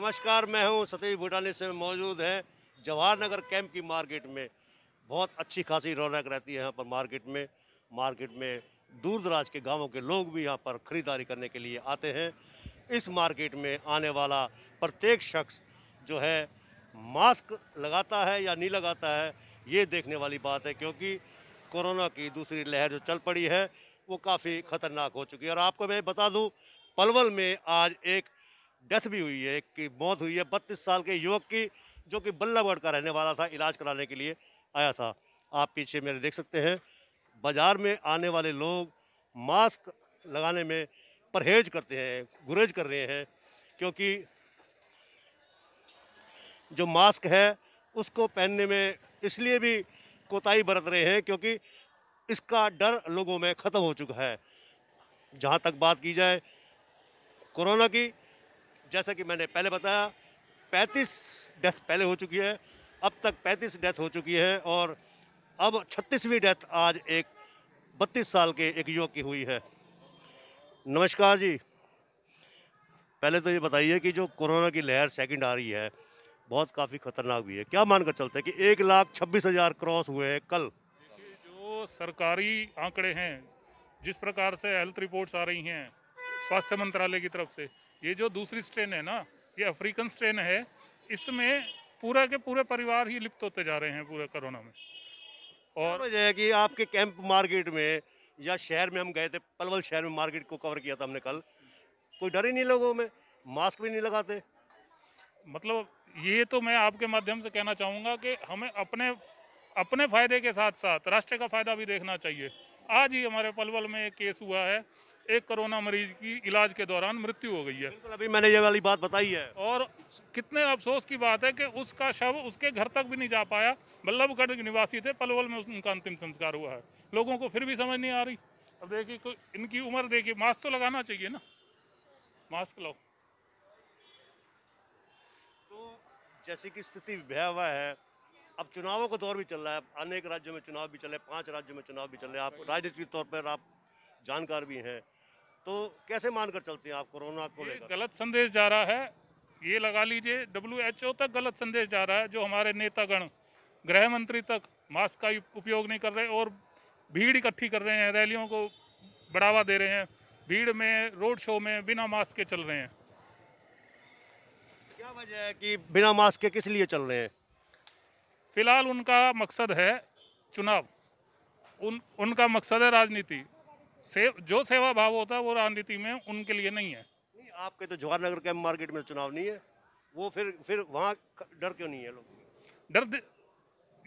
नमस्कार मैं हूं सतीश भूटानी से मौजूद हैं जवाहर नगर कैंप की मार्केट में बहुत अच्छी खासी रौनक रहती है यहाँ पर मार्केट में मार्केट में दूर दराज के गांवों के लोग भी यहाँ पर ख़रीदारी करने के लिए आते हैं इस मार्केट में आने वाला प्रत्येक शख्स जो है मास्क लगाता है या नहीं लगाता है ये देखने वाली बात है क्योंकि कोरोना की दूसरी लहर जो चल पड़ी है वो काफ़ी ख़तरनाक हो चुकी है और आपको मैं बता दूँ पलवल में आज एक डेथ भी हुई है एक की मौत हुई है बत्तीस साल के युवक की जो कि बल्लागढ़ का रहने वाला था इलाज कराने के लिए आया था आप पीछे मेरे देख सकते हैं बाज़ार में आने वाले लोग मास्क लगाने में परहेज करते हैं गुरेज कर रहे हैं क्योंकि जो मास्क है उसको पहनने में इसलिए भी कोताही बरत रहे हैं क्योंकि इसका डर लोगों में ख़त्म हो चुका है जहाँ तक बात की जाए कोरोना की जैसा कि मैंने पहले बताया 35 डेथ पहले हो चुकी है अब तक 35 डेथ हो चुकी है और अब 36वीं डेथ आज एक 32 साल के एक युवक की हुई है नमस्कार जी पहले तो ये बताइए कि जो कोरोना की लहर सेकंड आ रही है बहुत काफ़ी खतरनाक भी है क्या मानकर चलते हैं कि एक लाख छब्बीस हज़ार क्रॉस हुए हैं कल जो सरकारी आंकड़े हैं जिस प्रकार से हेल्थ रिपोर्ट्स आ रही हैं स्वास्थ्य मंत्रालय की तरफ से ये जो दूसरी स्ट्रेन है ना ये अफ्रीकन स्ट्रेन है इसमें पूरा के पूरे परिवार ही लिप्त होते जा रहे हैं पूरे कोरोना में और वजह है कि आपके कैंप मार्केट में या शहर में हम गए थे पलवल शहर में मार्केट को कवर किया था हमने कल कोई डर ही नहीं लोगों में मास्क भी नहीं लगाते मतलब ये तो मैं आपके माध्यम से कहना चाहूँगा कि हमें अपने अपने फायदे के साथ साथ राष्ट्र का फायदा भी देखना चाहिए आज ही हमारे पलवल में एक केस हुआ है एक कोरोना मरीज की इलाज के दौरान मृत्यु हो गई है अभी मैंने ये वाली बात बताई है और कितने अफसोस की बात है कि उसका शव उसके घर तक भी नहीं जा पाया बल्लभगढ़ निवासी थे पलवल में उनका अंतिम संस्कार हुआ है लोगों को फिर भी समझ नहीं आ रही अब देखिए इनकी उम्र देखिए मास्क तो लगाना चाहिए ना मास्क लाओ तो जैसे की स्थिति भयावह है अब चुनावों का दौर भी चल रहा है अनेक राज्यों में चुनाव भी चले पांच राज्यों में चुनाव भी चले आप राजनीतिक तौर पर आप जानकार भी हैं तो कैसे मानकर चलते हैं आप कोरोना को लेकर गलत संदेश जा रहा है ये लगा लीजिए डब्ल्यू तक गलत संदेश जा रहा है जो हमारे नेतागण गृह मंत्री तक मास्क का उपयोग नहीं कर रहे और भीड़ इकट्ठी कर रहे हैं रैलियों को बढ़ावा दे रहे हैं भीड़ में रोड शो में बिना मास्क के चल रहे हैं क्या वजह है कि बिना मास्क के किस लिए चल रहे हैं फिलहाल उनका मकसद है चुनाव उन उनका मकसद है राजनीति से, जो सेवा भाव होता है वो राजनीति में उनके लिए नहीं है नहीं आपके तो जवाहर नगर के मार्केट में चुनाव नहीं है वो फिर फिर वहाँ डर क्यों नहीं है लोग डर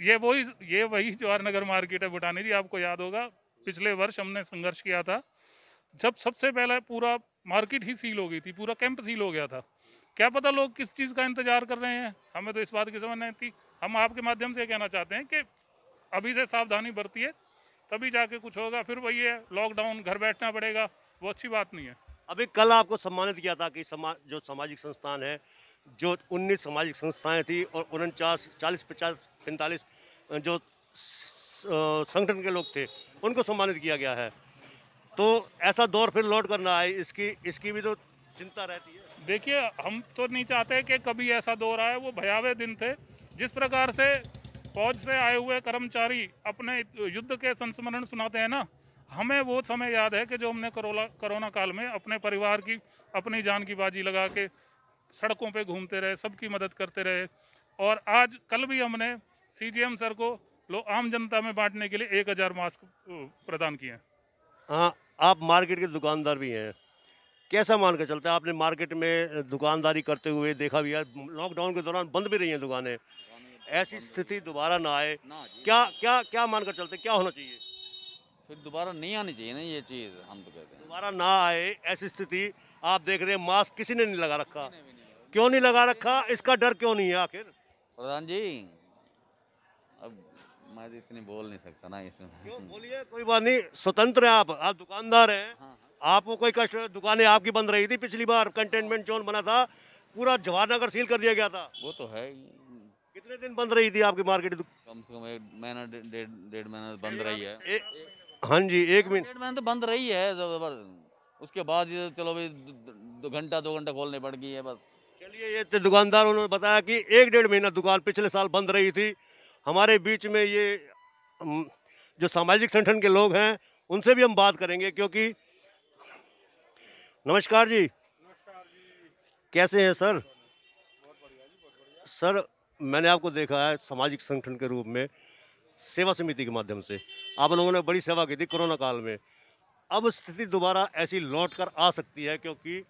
ये वही ये वही जवाहर नगर मार्केट है भूटानी जी आपको याद होगा पिछले वर्ष हमने संघर्ष किया था जब सबसे पहले पूरा मार्केट ही सील हो गई थी पूरा कैंप सील हो गया था क्या पता लोग किस चीज़ का इंतजार कर रहे हैं हमें तो इस बात की समझ नहीं थी हम आपके माध्यम से कहना चाहते हैं कि अभी से सावधानी बरती है तभी जाके कुछ होगा फिर वही है लॉकडाउन घर बैठना पड़ेगा वो अच्छी बात नहीं है अभी कल आपको सम्मानित किया था कि समा जो सामाजिक संस्थान है जो 19 सामाजिक संस्थाएं थी और उनचास चालीस पचास पैंतालीस जो संगठन के लोग थे उनको सम्मानित किया गया है तो ऐसा दौर फिर लौट करना आए इसकी इसकी भी तो चिंता रहती है देखिए हम तो नहीं चाहते कि कभी ऐसा दौर आए वो भयावह दिन थे जिस प्रकार से फौज से आए हुए कर्मचारी अपने युद्ध के संस्मरण सुनाते हैं ना हमें वो समय याद है कि जो हमने करोला कोरोना काल में अपने परिवार की अपनी जान की बाजी लगा के सड़कों पे घूमते रहे सबकी मदद करते रहे और आज कल भी हमने सीजीएम सर को लो आम जनता में बांटने के लिए एक हज़ार मास्क प्रदान किए हैं हाँ आप मार्केट के दुकानदार भी हैं कैसा मान के चलते हैं आपने मार्केट में दुकानदारी करते हुए देखा भी है लॉकडाउन के दौरान बंद भी रही हैं दुकानें ऐसी स्थिति दोबारा ना आए क्या क्या क्या मानकर चलते क्या होना चाहिए फिर दोबारा नहीं आनी चाहिए ना ये चीज़ हम तो कहते हैं दोबारा ना आए ऐसी स्थिति आप देख रहे हैं मास्क किसी ने नहीं लगा रखा क्यों नहीं लगा रखा इसका डर क्यों नहीं है आखिर प्रधान जी अब मैं तो इतनी बोल नहीं सकता ना इसमें क्यों बोलिए कोई बात नहीं स्वतंत्र है आप आप दुकानदार हैं हाँ, हाँ। आपको कोई कष्ट दुकानें आपकी बंद रही थी पिछली बार कंटेनमेंट जोन बना था पूरा जवाहर नगर सील कर दिया गया था वो तो है कितने दिन बंद रही थी आपकी मार्केट कम से कम एक महीना डेढ़ महीना तो बंद रही है ए, हाँ जी एक मिनट डेढ़ महीना तो बंद रही है उसके बाद ये चलो भाई दो घंटा दो घंटा खोलने पड़ गई है बस चलिए ये तो दुकानदार उन्होंने बताया कि एक डेढ़ महीना दुकान पिछले साल बंद रही थी हमारे बीच में ये जो सामाजिक संगठन के लोग हैं उनसे भी हम बात करेंगे क्योंकि नमस्कार जी नमस्कार जी कैसे हैं सर बहुत बढ़िया जी बहुत बढ़िया सर मैंने आपको देखा है सामाजिक संगठन के रूप में सेवा समिति के माध्यम से आप लोगों ने बड़ी सेवा की थी कोरोना काल में अब स्थिति दोबारा ऐसी लौट कर आ सकती है क्योंकि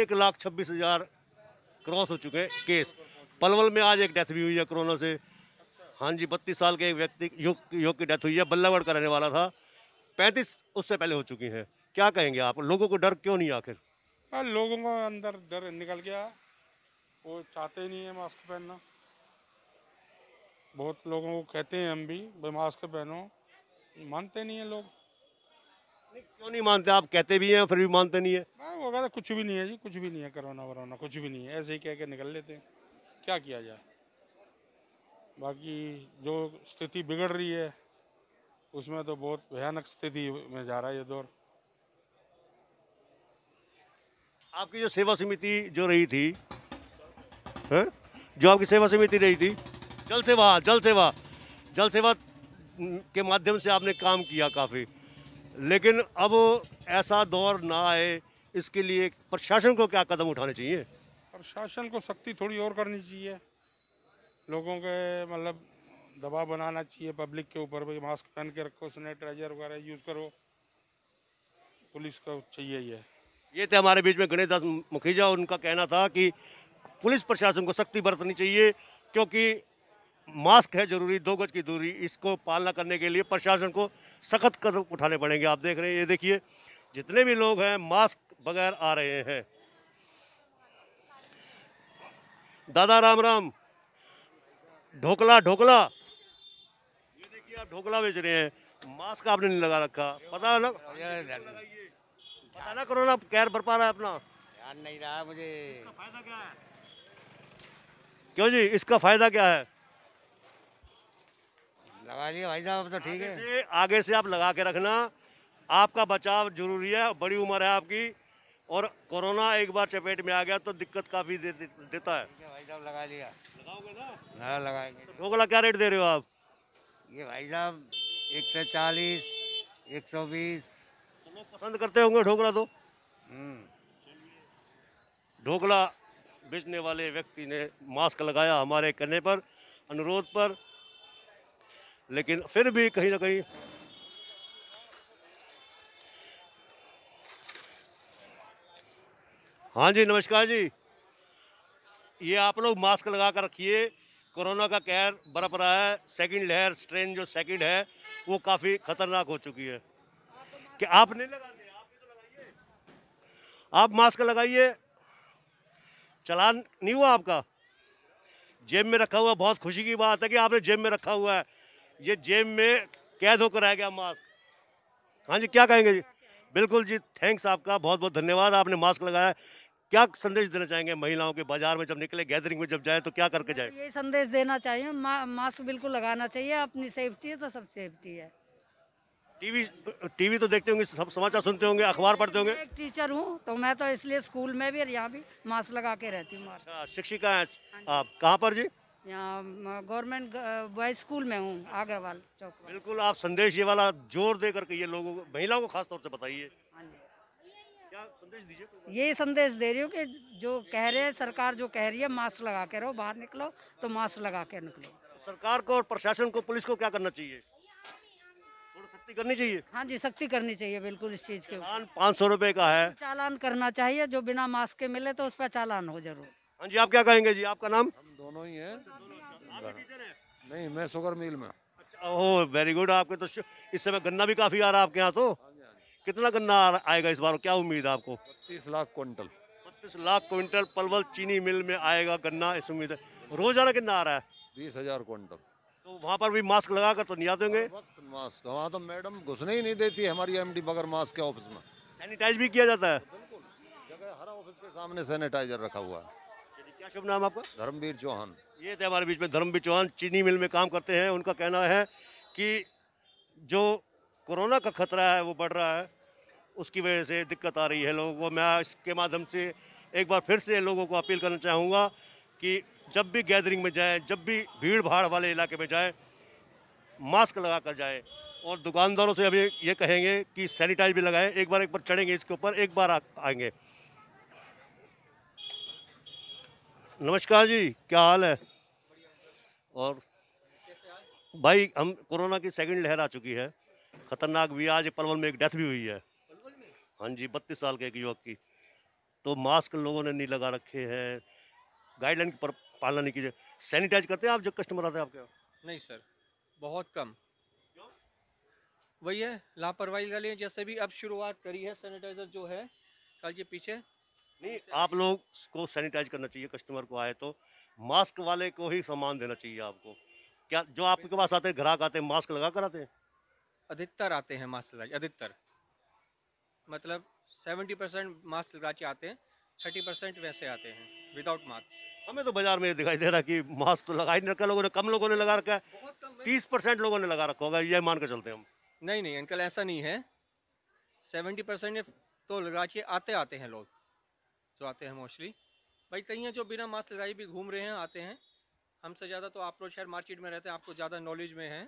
एक लाख छब्बीस हज़ार क्रॉस हो चुके हैं केस पलवल में आज एक डेथ भी हुई है कोरोना से हाँ जी बत्तीस साल के एक व्यक्ति युग युग की डेथ हुई है बल्लागढ़ का रहने वाला था पैंतीस उससे पहले हो चुकी हैं क्या कहेंगे आप लोगों को डर क्यों नहीं आखिर हाँ, लोगों का अंदर डर निकल गया वो चाहते नहीं है मास्क पहनना बहुत लोगों को कहते हैं हम भी मास्क पहनो मानते नहीं है लोग नहीं, क्यों नहीं मानते आप कहते भी हैं फिर भी मानते नहीं है हाँ, वो कहते कुछ भी नहीं है जी कुछ भी नहीं है करोना वरोना कुछ भी नहीं है ऐसे ही कह के निकल लेते हैं क्या किया जाए बाकी जो स्थिति बिगड़ रही है उसमें तो बहुत भयानक स्थिति में जा रहा है ये दौर आपकी जो सेवा समिति जो रही थी है? जो आपकी सेवा समिति रही थी जल सेवा जल सेवा जल सेवा के माध्यम से आपने काम किया काफ़ी लेकिन अब ऐसा दौर ना आए इसके लिए प्रशासन को क्या कदम उठाने चाहिए प्रशासन को सख्ती थोड़ी और करनी चाहिए लोगों के मतलब दबाव बनाना चाहिए पब्लिक के ऊपर भाई मास्क पहन के रखो सैनिटाइजर वगैरह यूज़ करो पुलिस को चाहिए ये ये थे हमारे बीच में गणेश दास मुखीजा उनका कहना था कि पुलिस प्रशासन को सख्ती बरतनी चाहिए क्योंकि मास्क है जरूरी दो गज की दूरी इसको पालना करने के लिए प्रशासन को सख्त कदम उठाने पड़ेंगे आप देख रहे हैं ये देखिए जितने भी लोग हैं मास्क बगैर आ रहे हैं दादा राम राम ढोकला ढोकला ये देखिए आप ढोकला बेच रहे हैं मास्क आपने नहीं लगा रखा पता ना पता ना करो ना कैर पा रहा है अपना नहीं रहा मुझे इसका फायदा क्या है क्यों जी इसका फायदा क्या है लगा लिया भाई साहब तो ठीक है से आगे से आप लगा के रखना आपका बचाव जरूरी है बड़ी उम्र है आपकी और कोरोना एक बार चपेट में आ गया तो दिक्कत काफ़ी दे, दे, देता है भाई साहब लगा लिया लगाओगे ना हाँ, लगाएंगे ढोकला क्या रेट दे रहे हो आप ये भाई साहब एक सौ चालीस एक सौ बीस पसंद करते होंगे ढोकला तो हम्म। ढोकला बेचने वाले व्यक्ति ने मास्क लगाया हमारे कहने पर अनुरोध पर लेकिन फिर भी कहीं ना कहीं हाँ जी नमस्कार जी ये आप लोग मास्क लगा कर रखिए कोरोना का कहर बरप रहा है सेकंड लहर स्ट्रेन जो सेकंड है वो काफ़ी खतरनाक हो चुकी है कि आप नहीं लगाते आप तो लगाइए आप मास्क लगाइए चलान नहीं हुआ आपका जेब में रखा हुआ बहुत खुशी की बात है कि आपने जेब में रखा हुआ है ये जेब में कैद होकर आ गया मास्क हाँ जी क्या कहेंगे जी बिल्कुल जी थैंक्स आपका बहुत बहुत धन्यवाद आपने मास्क लगाया क्या संदेश देना चाहेंगे महिलाओं के बाजार में जब निकले गैदरिंग में जब जाए तो क्या करके जाए ये संदेश देना चाहिए मा, मास्क बिल्कुल लगाना चाहिए अपनी सेफ्टी है तो सब सेफ्टी है टीवी टीवी तो देखते होंगे सब समाचार सुनते होंगे अखबार पढ़ते होंगे एक टीचर हूँ तो मैं तो इसलिए स्कूल में भी और यहाँ भी मास्क लगा के रहती हूँ अच्छा, शिक्षिका है हाँ आप कहाँ पर जी यहाँ गवर्नमेंट बॉयज स्कूल में हूँ अग्रवाल चौक बिल्कुल आप संदेश ये वाला जोर दे करके ये लोगों को महिलाओं को खास तौर से बताइए हाँ ये संदेश दे रही हूँ कि जो कह रहे हैं सरकार जो कह रही है मास्क लगा के रहो बाहर निकलो तो मास्क लगा के निकलो सरकार को और प्रशासन को पुलिस को क्या करना चाहिए सख्ती करनी चाहिए हाँ जी सख्ती करनी चाहिए बिल्कुल इस चीज के पाँच सौ रूपए का है चालान करना चाहिए जो बिना मास्क के मिले तो उस पर चालान हो जरूर हाँ जी आप क्या कहेंगे जी आपका नाम दोनों ही हैं नहीं मैं सुगर मिल में ओह वेरी गुड आपके तो इस समय गन्ना भी काफी आ रहा है आपके यहाँ तो हाँ हाँ कितना गन्ना आएगा इस बार क्या उम्मीद है आपको बत्तीस लाख क्विंटल बत्तीस लाख क्विंटल पलवल चीनी मिल में आएगा गन्ना इस उम्मीद है रोजाना कितना आ रहा है बीस हजार क्विंटल तो वहाँ पर भी मास्क लगा कर तो नहीं आते होंगे मास्क वहाँ तो मैडम घुसने ही नहीं देती हमारी एम डी बगैर मास्क के ऑफिस में सैनिटाइज भी किया जाता है हर ऑफिस के सामने सैनिटाइजर रखा हुआ है क्या शुभ नाम आपका धर्मवीर चौहान ये थे हमारे बीच में धर्मवीर चौहान चीनी मिल में काम करते हैं उनका कहना है कि जो कोरोना का खतरा है वो बढ़ रहा है उसकी वजह से दिक्कत आ रही है लोगों को मैं इसके माध्यम से एक बार फिर से लोगों को अपील करना चाहूँगा कि जब भी गैदरिंग में जाएँ जब भी भीड़ भाड़ वाले इलाके में जाएँ मास्क लगा कर जाएँ और दुकानदारों से अभी ये कहेंगे कि सैनिटाइज भी लगाएं एक बार एक बार चढ़ेंगे इसके ऊपर एक बार आएंगे नमस्कार जी क्या हाल है और भाई हम कोरोना की सेकंड लहर आ चुकी है खतरनाक भी आज पलवल में एक डेथ भी हुई है हाँ जी बत्तीस साल के एक युवक की तो मास्क लोगों ने नहीं लगा रखे हैं गाइडलाइन की पर नहीं कीजिए सैनिटाइज करते हैं आप जो कस्टमर आते हैं आपके नहीं सर बहुत कम वही है लापरवाही जैसे भी अब शुरुआत करी है सैनिटाइजर जो है कल जी पीछे नहीं आप लोग को सैनिटाइज करना चाहिए कस्टमर को आए तो मास्क वाले को ही सामान देना चाहिए आपको क्या जो आपके पास आते हैं ग्राहक आते हैं मास्क लगा कर आते हैं अधिकतर आते हैं मास्क लगा अधिकतर मतलब सेवेंटी परसेंट मास्क लगा के आते हैं थर्टी परसेंट वैसे आते हैं विदाउट मास्क हमें तो बाजार में दिखाई दे रहा कि मास्क तो लगा ही नहीं रखा लोगों ने कम लोगों ने लगा रखा है तीस परसेंट लोगों ने लगा रखा होगा ये मान कर चलते हम नहीं नहीं अंकल ऐसा नहीं है सेवेंटी परसेंट तो लगा के आते आते हैं लोग जो तो आते हैं मोस्टली भाई कई हैं जो बिना मास्क लगाई भी घूम रहे हैं आते हैं हमसे ज़्यादा तो आप लोग शहर मार्केट में रहते हैं आपको ज़्यादा नॉलेज में हैं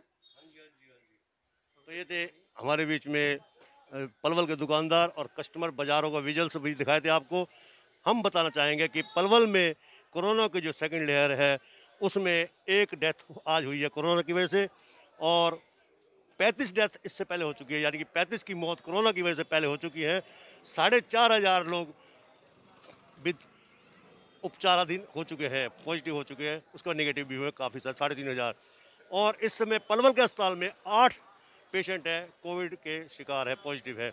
तो ये थे हमारे बीच में पलवल के दुकानदार और कस्टमर बाजारों का विजल्स भी दिखाए थे आपको हम बताना चाहेंगे कि पलवल में कोरोना की जो सेकंड लेयर है उसमें एक डेथ आज हुई है कोरोना की वजह से और 35 डेथ इससे पहले हो चुकी है यानी कि 35 की मौत कोरोना की वजह से पहले हो चुकी है साढ़े चार हज़ार लोग विद उपचाराधीन हो चुके हैं पॉजिटिव हो चुके हैं उसका नेगेटिव भी हुए काफ़ी सारे साढ़े तीन हज़ार और इस समय पलवल के अस्पताल में आठ पेशेंट हैं कोविड के शिकार है पॉजिटिव है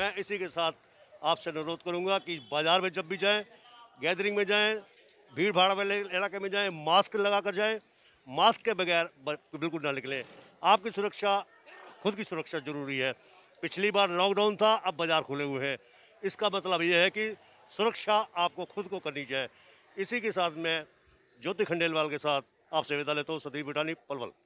मैं इसी के साथ आपसे अनुरोध करूंगा कि बाज़ार में जब भी जाएं गैदरिंग में जाएं भीड़ भाड़ वाले इलाके में जाएं मास्क लगा कर जाएँ मास्क के बगैर बिल्कुल ना निकलें आपकी सुरक्षा खुद की सुरक्षा ज़रूरी है पिछली बार लॉकडाउन था अब बाज़ार खुले हुए हैं इसका मतलब ये है कि सुरक्षा आपको खुद को करनी चाहिए इसी के साथ मैं ज्योति खंडेलवाल के साथ आपसे विदा लेता हूँ सदी बिटानी पलवल